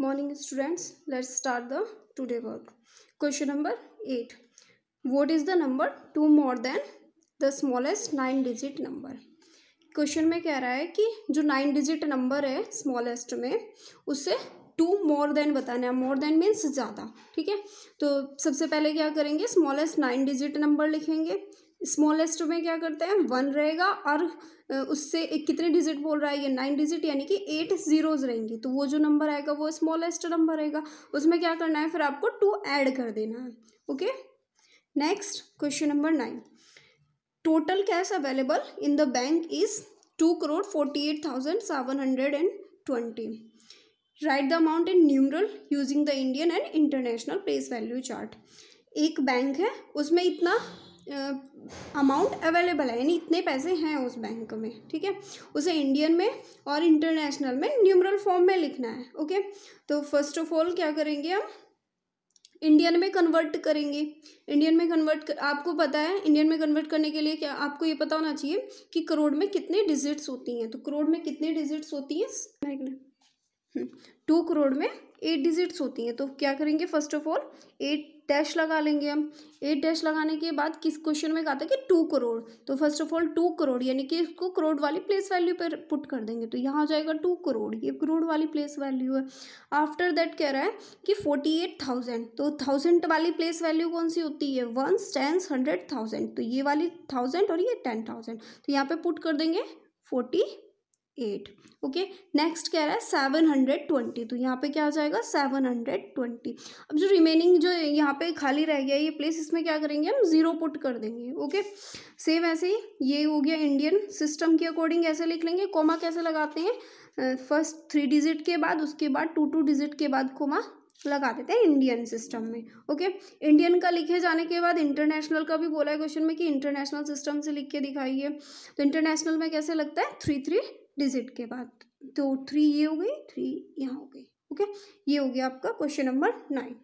morning students let's start the today work question number eight what is the number two more than the smallest nine digit number question में कह रहा है कि जो nine digit number है smallest में उससे टू मोर देन बताना है मोर देन मीन्स ज़्यादा ठीक है तो सबसे पहले क्या करेंगे स्मॉलेस्ट नाइन डिजिट नंबर लिखेंगे स्मॉलेस्ट में क्या करते हैं वन रहेगा और उससे कितने डिजिट बोल रहा है ये नाइन डिजिट यानी कि एट जीरोज रहेंगी तो वो जो नंबर आएगा वो स्मॉलेस्ट नंबर रहेगा उसमें क्या करना है फिर आपको टू ऐड कर देना है okay next question number nine total cash available in the bank is two crore forty eight thousand seven hundred and twenty write the amount in numeral using the Indian and international place value chart एक bank है उसमें इतना amount available है यानी इतने पैसे हैं उस बैंक में ठीक है उसे इंडियन में और इंटरनेशनल में न्यूमरल फॉर्म में लिखना है ओके तो फर्स्ट ऑफ ऑल क्या करेंगे हम इंडियन में कन्वर्ट करेंगे इंडियन में कन्वर्ट कर, आपको पता है इंडियन में कन्वर्ट करने के लिए क्या आपको ये पता होना चाहिए कि करोड़ में कितने डिजिट्स होती हैं तो करोड़ में कितने डिजिट्स होती हैं टू करोड़ में एट डिजिट्स होती हैं तो क्या करेंगे first of all eight dash लगा लेंगे हम एट डैश लगाने के बाद किस क्वेश्चन में कहा था कि टू करोड़ तो first of all two crore यानी कि इसको करोड़ वाली प्लेस वैल्यू पर पुट कर देंगे तो यहाँ हो जाएगा टू करोड़ ये करोड़ वाली प्लेस वैल्यू है आफ्टर दैट कह रहा है कि फोर्टी एट थाउजेंड तो थाउजेंड वाली प्लेस वैल्यू कौन सी होती है वन टेंस हंड्रेड थाउजेंड तो ये वाली थाउजेंड और ये टेन थाउजेंड तो यहाँ पर पुट कर देंगे फोर्टी एट ओके नेक्स्ट कह रहा है सेवन हंड्रेड ट्वेंटी तो यहाँ पे क्या हो जाएगा सेवन हंड्रेड ट्वेंटी अब जो रिमेनिंग जो यहाँ पे खाली रह गया ये प्लेस इसमें क्या करेंगे हम ज़ीरो पुट कर देंगे ओके सेम ऐसे ही ये हो गया इंडियन सिस्टम के अकॉर्डिंग ऐसे लिख लेंगे कोमा कैसे लगाते हैं फर्स्ट थ्री डिजिट के बाद उसके बाद टू टू डिजिट के बाद कोमा लगा देते हैं इंडियन सिस्टम में ओके इंडियन का लिखे जाने के बाद इंटरनेशनल का भी बोला है क्वेश्चन में कि इंटरनेशनल सिस्टम से लिख के दिखाइए तो इंटरनेशनल में कैसे लगता है थ्री थ्री डिजिट के बाद तो थ्री ये हो गई थ्री यहाँ हो गई ओके ये हो गया आपका क्वेश्चन नंबर नाइन